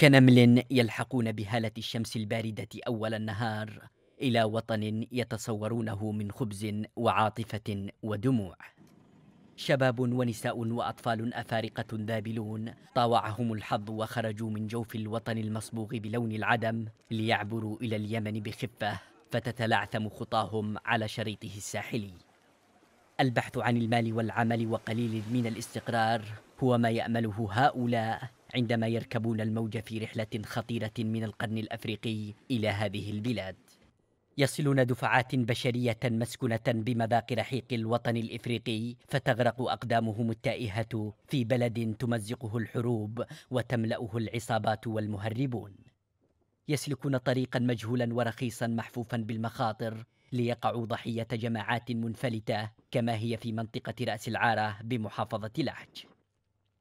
كنمل يلحقون بهالة الشمس الباردة أول النهار إلى وطن يتصورونه من خبز وعاطفة ودموع شباب ونساء وأطفال أفارقة ذابلون طاوعهم الحظ وخرجوا من جوف الوطن المصبوغ بلون العدم ليعبروا إلى اليمن بخفة فتتلعثم خطاهم على شريطه الساحلي البحث عن المال والعمل وقليل من الاستقرار هو ما يأمله هؤلاء عندما يركبون الموج في رحلة خطيرة من القرن الأفريقي إلى هذه البلاد. يصلون دفعات بشرية مسكونة بمذاق رحيق الوطن الإفريقي فتغرق أقدامهم التائهة في بلد تمزقه الحروب وتملأه العصابات والمهربون. يسلكون طريقا مجهولا ورخيصا محفوفا بالمخاطر ليقعوا ضحية جماعات منفلتة كما هي في منطقة رأس العارة بمحافظة لحج.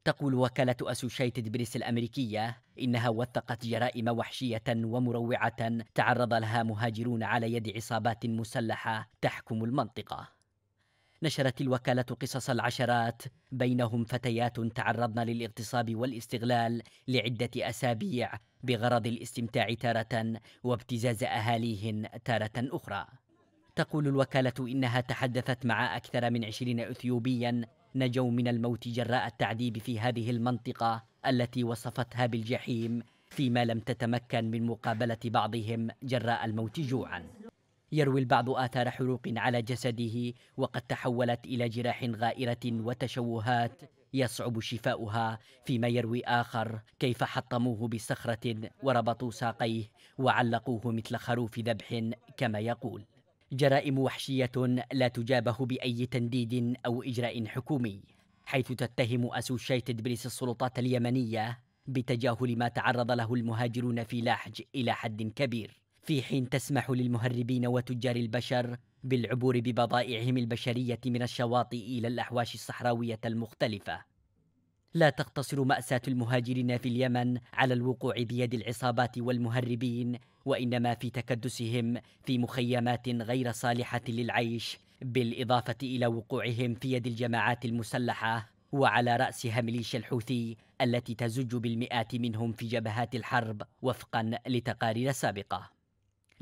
تقول وكالة أسوشيتد بريس الأمريكية إنها وثقت جرائم وحشية ومروعة تعرض لها مهاجرون على يد عصابات مسلحة تحكم المنطقة نشرت الوكالة قصص العشرات بينهم فتيات تعرضن للاغتصاب والاستغلال لعدة أسابيع بغرض الاستمتاع تارة وابتزاز أهاليهن تارة أخرى تقول الوكالة إنها تحدثت مع أكثر من عشرين أثيوبيا نجوا من الموت جراء التعذيب في هذه المنطقة التي وصفتها بالجحيم فيما لم تتمكن من مقابلة بعضهم جراء الموت جوعا يروي البعض آثار حروق على جسده وقد تحولت إلى جراح غائرة وتشوهات يصعب شفاؤها فيما يروي آخر كيف حطموه بصخرة وربطوا ساقيه وعلقوه مثل خروف ذبح كما يقول جرائم وحشية لا تجابه بأي تنديد أو إجراء حكومي حيث تتهم أسوشيتد بريس السلطات اليمنية بتجاهل ما تعرض له المهاجرون في لاحج إلى حد كبير في حين تسمح للمهربين وتجار البشر بالعبور ببضائعهم البشرية من الشواطئ إلى الأحواش الصحراوية المختلفة لا تقتصر مأساة المهاجرين في اليمن على الوقوع بيد العصابات والمهربين وإنما في تكدسهم في مخيمات غير صالحة للعيش بالإضافة إلى وقوعهم في يد الجماعات المسلحة وعلى رأسها ميليشيا الحوثي التي تزج بالمئات منهم في جبهات الحرب وفقا لتقارير سابقه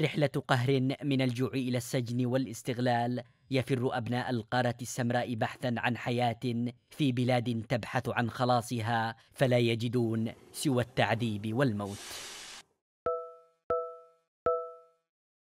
رحلة قهر من الجوع إلى السجن والاستغلال يفر أبناء القارة السمراء بحثا عن حياة في بلاد تبحث عن خلاصها فلا يجدون سوى التعذيب والموت